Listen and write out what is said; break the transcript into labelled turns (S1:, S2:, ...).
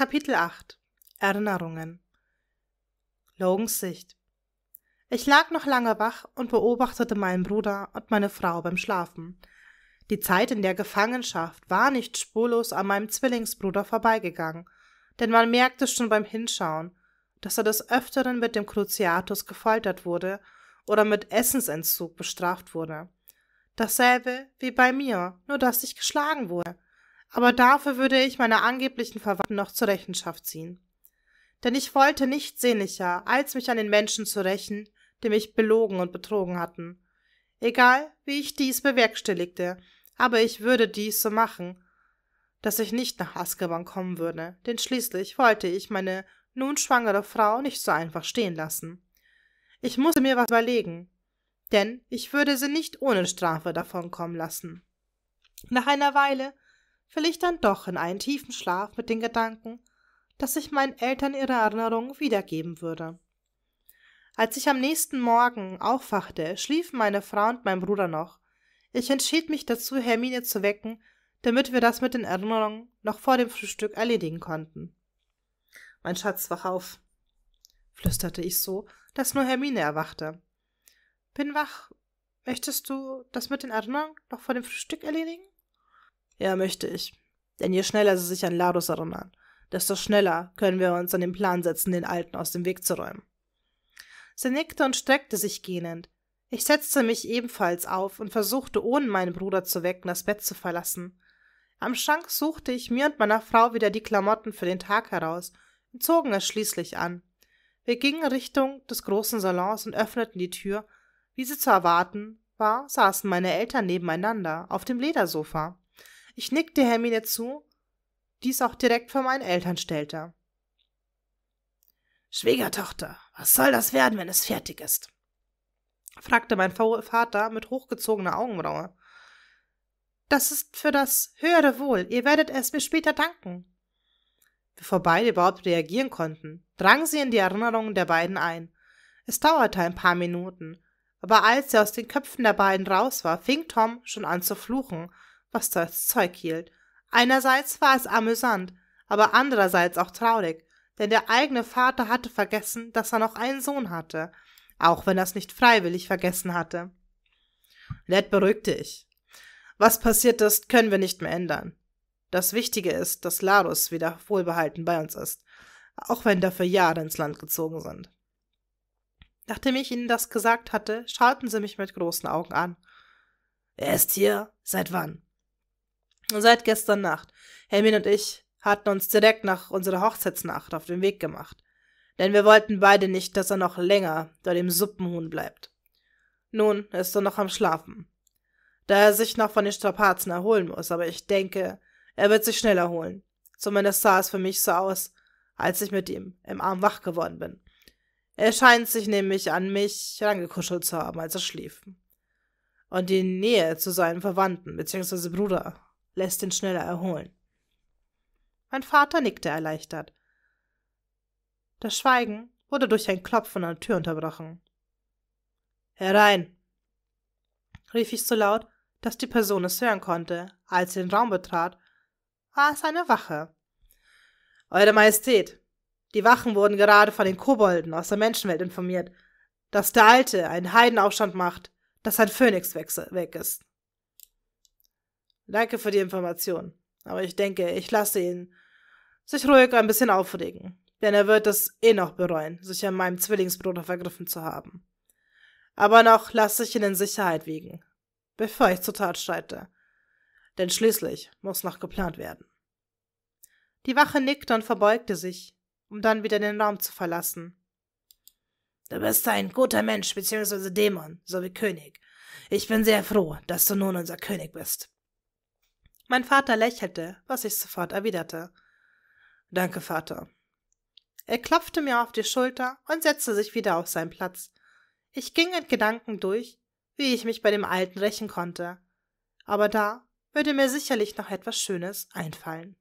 S1: Kapitel 8 Erinnerungen Logans Sicht Ich lag noch lange wach und beobachtete meinen Bruder und meine Frau beim Schlafen. Die Zeit in der Gefangenschaft war nicht spurlos an meinem Zwillingsbruder vorbeigegangen, denn man merkte schon beim Hinschauen, dass er des Öfteren mit dem Cruciatus gefoltert wurde oder mit Essensentzug bestraft wurde. Dasselbe wie bei mir, nur dass ich geschlagen wurde – aber dafür würde ich meine angeblichen Verwandten noch zur Rechenschaft ziehen. Denn ich wollte nichts sehnlicher, als mich an den Menschen zu rächen, die mich belogen und betrogen hatten. Egal, wie ich dies bewerkstelligte, aber ich würde dies so machen, dass ich nicht nach Azkaban kommen würde, denn schließlich wollte ich meine nun schwangere Frau nicht so einfach stehen lassen. Ich musste mir was überlegen, denn ich würde sie nicht ohne Strafe davonkommen lassen. Nach einer Weile fiel ich dann doch in einen tiefen Schlaf mit den Gedanken, dass ich meinen Eltern ihre Erinnerungen wiedergeben würde. Als ich am nächsten Morgen aufwachte, schliefen meine Frau und mein Bruder noch. Ich entschied mich dazu, Hermine zu wecken, damit wir das mit den Erinnerungen noch vor dem Frühstück erledigen konnten. Mein Schatz, wach auf, flüsterte ich so, dass nur Hermine erwachte. Bin wach. Möchtest du das mit den Erinnerungen noch vor dem Frühstück erledigen? Ja, möchte ich. Denn je schneller sie sich an Larus erinnern, desto schneller können wir uns an den Plan setzen, den Alten aus dem Weg zu räumen. Sie nickte und streckte sich gähnend. Ich setzte mich ebenfalls auf und versuchte, ohne meinen Bruder zu wecken, das Bett zu verlassen. Am Schrank suchte ich mir und meiner Frau wieder die Klamotten für den Tag heraus und zogen es schließlich an. Wir gingen Richtung des großen Salons und öffneten die Tür. Wie sie zu erwarten war, saßen meine Eltern nebeneinander auf dem Ledersofa. Ich nickte Hermine zu, dies auch direkt vor meinen Eltern stellte. Schwiegertochter, was soll das werden, wenn es fertig ist? fragte mein Vater mit hochgezogener Augenbraue. Das ist für das höhere Wohl, ihr werdet es mir später danken. Bevor beide überhaupt reagieren konnten, drang sie in die Erinnerungen der beiden ein. Es dauerte ein paar Minuten, aber als sie aus den Köpfen der beiden raus war, fing Tom schon an zu fluchen was das Zeug hielt. Einerseits war es amüsant, aber andererseits auch traurig, denn der eigene Vater hatte vergessen, dass er noch einen Sohn hatte, auch wenn er es nicht freiwillig vergessen hatte. Ned beruhigte ich. Was passiert ist, können wir nicht mehr ändern. Das Wichtige ist, dass Larus wieder wohlbehalten bei uns ist, auch wenn dafür Jahre ins Land gezogen sind. Nachdem ich ihnen das gesagt hatte, schauten sie mich mit großen Augen an. Er ist hier? Seit wann? Seit gestern Nacht. Hermine und ich hatten uns direkt nach unserer Hochzeitsnacht auf den Weg gemacht. Denn wir wollten beide nicht, dass er noch länger bei dem Suppenhuhn bleibt. Nun ist er noch am Schlafen. Da er sich noch von den Strapazen erholen muss, aber ich denke, er wird sich schnell erholen. Zumindest sah es für mich so aus, als ich mit ihm im Arm wach geworden bin. Er scheint sich nämlich an mich herangekuschelt zu haben, als er schlief. Und die Nähe zu seinen Verwandten bzw. Bruder lässt ihn schneller erholen. Mein Vater nickte erleichtert. Das Schweigen wurde durch ein Klopfen an der Tür unterbrochen. Herein! rief ich so laut, dass die Person es hören konnte. Als sie den Raum betrat, war es eine Wache. Eure Majestät, die Wachen wurden gerade von den Kobolden aus der Menschenwelt informiert, dass der Alte einen Heidenaufstand macht, dass ein Phönix weg ist. Danke für die Information. Aber ich denke, ich lasse ihn sich ruhig ein bisschen aufregen, denn er wird es eh noch bereuen, sich an meinem Zwillingsbruder vergriffen zu haben. Aber noch lasse ich ihn in Sicherheit wiegen, bevor ich zur Tat schreite. Denn schließlich muss noch geplant werden. Die Wache nickte und verbeugte sich, um dann wieder den Raum zu verlassen. Du bist ein guter Mensch bzw. Dämon, so wie König. Ich bin sehr froh, dass du nun unser König bist. Mein Vater lächelte, was ich sofort erwiderte. Danke, Vater. Er klopfte mir auf die Schulter und setzte sich wieder auf seinen Platz. Ich ging in Gedanken durch, wie ich mich bei dem Alten rächen konnte. Aber da würde mir sicherlich noch etwas Schönes einfallen.